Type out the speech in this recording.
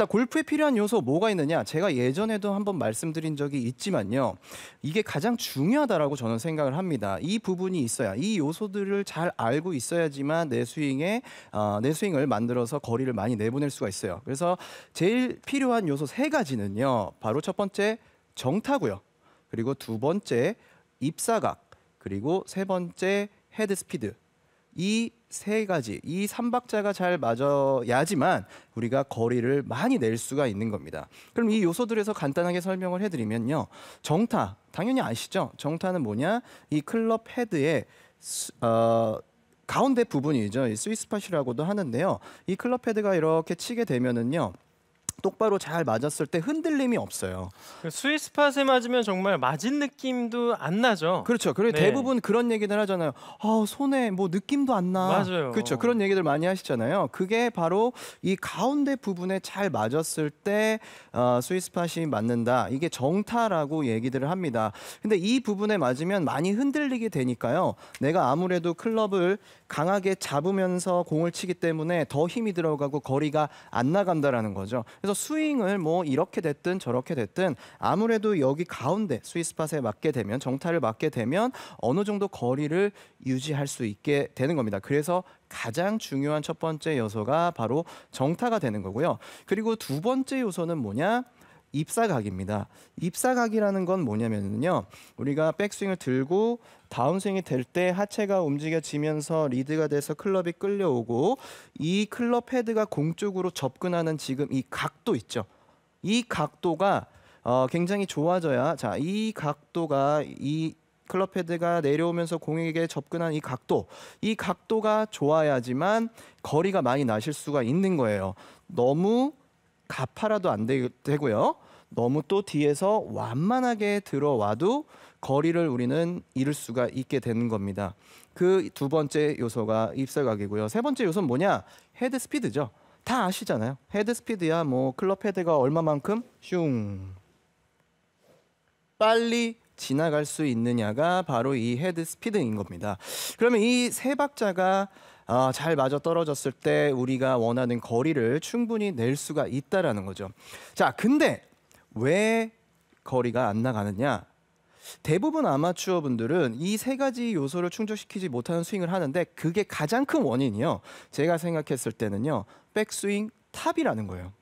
자, 골프에 필요한 요소 뭐가 있느냐? 제가 예전에도 한번 말씀드린 적이 있지만요. 이게 가장 중요하다라고 저는 생각을 합니다. 이 부분이 있어야 이 요소들을 잘 알고 있어야지만 내 스윙에 어, 내 스윙을 만들어서 거리를 많이 내보낼 수가 있어요. 그래서 제일 필요한 요소 세 가지는요. 바로 첫 번째 정타고요. 그리고 두 번째 입사각, 그리고 세 번째 헤드 스피드. 이세 가지 이 삼박자가 잘 맞아야지만 우리가 거리를 많이 낼 수가 있는 겁니다. 그럼 이 요소들에서 간단하게 설명을 해드리면요. 정타 당연히 아시죠? 정타는 뭐냐? 이 클럽 헤드에 어, 가운데 부분이죠. 스위스팟이라고도 하는데요. 이 클럽 헤드가 이렇게 치게 되면은요. 똑바로 잘 맞았을 때 흔들림이 없어요. 그 스위스팟에 맞으면 정말 맞은 느낌도 안 나죠. 그렇죠. 그리고 네. 대부분 그런 얘기들 하잖아요. 아, 손에 뭐 느낌도 안 나. 맞아요. 그렇죠. 그런 얘기들 많이 하시잖아요. 그게 바로 이 가운데 부분에 잘 맞았을 때 어, 스위스팟이 맞는다. 이게 정타라고 얘기들을 합니다. 근데 이 부분에 맞으면 많이 흔들리게 되니까요. 내가 아무래도 클럽을 강하게 잡으면서 공을 치기 때문에 더 힘이 들어가고 거리가 안 나간다라는 거죠. 그래서 그래서 스윙을 뭐 이렇게 됐든 저렇게 됐든 아무래도 여기 가운데 스위스팟에 맞게 되면 정타를 맞게 되면 어느 정도 거리를 유지할 수 있게 되는 겁니다. 그래서 가장 중요한 첫 번째 요소가 바로 정타가 되는 거고요. 그리고 두 번째 요소는 뭐냐? 입사각입니다. 입사각이라는 건 뭐냐면요. 우리가 백스윙을 들고 다운스윙이 될 때 하체가 움직여지면서 리드가 돼서 클럽이 끌려오고 이 클럽 헤드가 공 쪽으로 접근하는 지금 이 각도 있죠. 이 각도가 어, 굉장히 좋아져야 자, 이 각도가 이 클럽 헤드가 내려오면서 공에게 접근한 이 각도, 이 각도가 좋아야지만 거리가 많이 나실 수가 있는 거예요. 너무 가파라도 안 되, 되고요. 너무 또 뒤에서 완만하게 들어와도 거리를 우리는 잃을 수가 있게 되는 겁니다. 그 두 번째 요소가 입사각이고요. 세 번째 요소는 뭐냐? 헤드 스피드죠. 다 아시잖아요. 헤드 스피드야 뭐 클럽 헤드가 얼마만큼 슝 빨리 지나갈 수 있느냐가 바로 이 헤드 스피드인 겁니다. 그러면 이 세 박자가 아, 잘 맞아 떨어졌을 때 우리가 원하는 거리를 충분히 낼 수가 있다라는 거죠. 자, 근데 왜 거리가 안 나가느냐? 대부분 아마추어 분들은 이 세 가지 요소를 충족시키지 못하는 스윙을 하는데 그게 가장 큰 원인이요. 제가 생각했을 때는요. 백스윙 탑이라는 거예요.